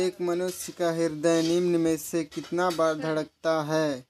एक मनुष्य का हृदय निम्न में से कितना बार धड़कता है?